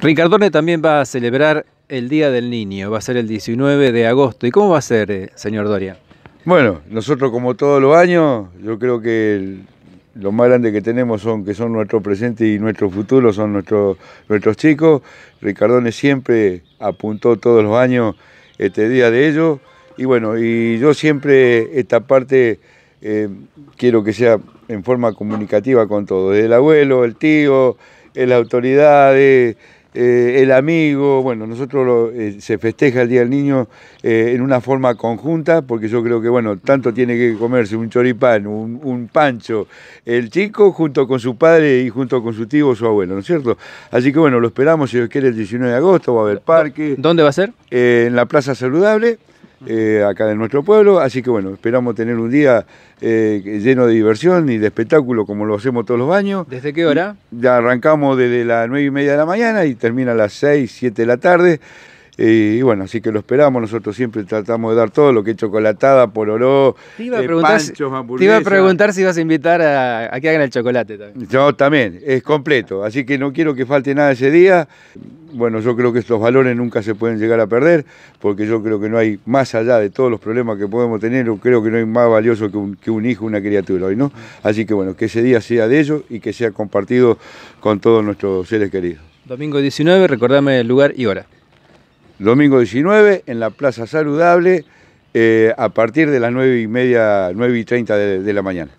Ricardone también va a celebrar el Día del Niño, va a ser el 19 de agosto. ¿Y cómo va a ser, eh, señor Doria? Bueno, nosotros como todos los años, yo creo que lo más grande que tenemos son que son nuestro presente y nuestro futuro, son nuestros nuestros chicos. Ricardone siempre apuntó todos los años este día de ellos. Y bueno, y yo siempre esta parte eh, quiero que sea en forma comunicativa con todos, desde el abuelo, el tío, las autoridades. Eh, el amigo, bueno, nosotros lo, eh, se festeja el Día del Niño eh, en una forma conjunta, porque yo creo que, bueno, tanto tiene que comerse un choripán, un, pancho, el chico junto con su padre y junto con su tío o su abuelo, ¿no es cierto? Así que, bueno, lo esperamos, si os quiere, el 19 de agosto, va a haber parque. ¿Dónde va a ser? en la Plaza Saludable. Eh, acá en nuestro pueblo. Así que bueno, esperamos tener un día eh, lleno de diversión y de espectáculo como lo hacemos todos los años. ¿Desde qué hora? Ya arrancamos desde las 9 y media de la mañana y termina a las 6, 7 de la tarde. Eh, y bueno, así que lo esperamos. Nosotros siempre tratamos de dar todo lo que es chocolatada, por oro panchos, Te iba a preguntar si vas a invitar a, que hagan el chocolate también. Yo también, es completo. Así que no quiero que falte nada ese día bueno, yo creo que estos valores nunca se pueden llegar a perder, porque yo creo que no hay, más allá de todos los problemas que podemos tener, creo que no hay más valioso que un, hijo, una criatura hoy, ¿no? Así que bueno, que ese día sea de ellos y que sea compartido con todos nuestros seres queridos. Domingo 19, recordame el lugar y hora. Domingo 19, en la Plaza Saludable, eh, a partir de las 9 y media, 9 y 30 de la mañana.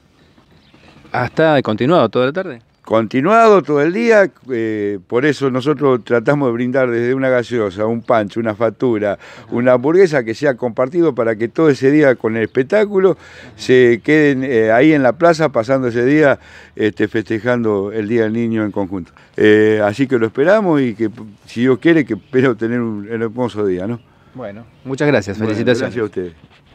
¿Hasta continuado toda la tarde? continuado todo el día, eh, por eso nosotros tratamos de brindar desde una gaseosa, un pancho, una factura, una hamburguesa que sea compartido para que todo ese día con el espectáculo se queden eh, ahí en la plaza pasando ese día este, festejando el Día del Niño en conjunto. Eh, así que lo esperamos y que si Dios quiere que espero tener un, hermoso día, ¿no? Bueno, muchas gracias, felicitaciones. gracias a ustedes.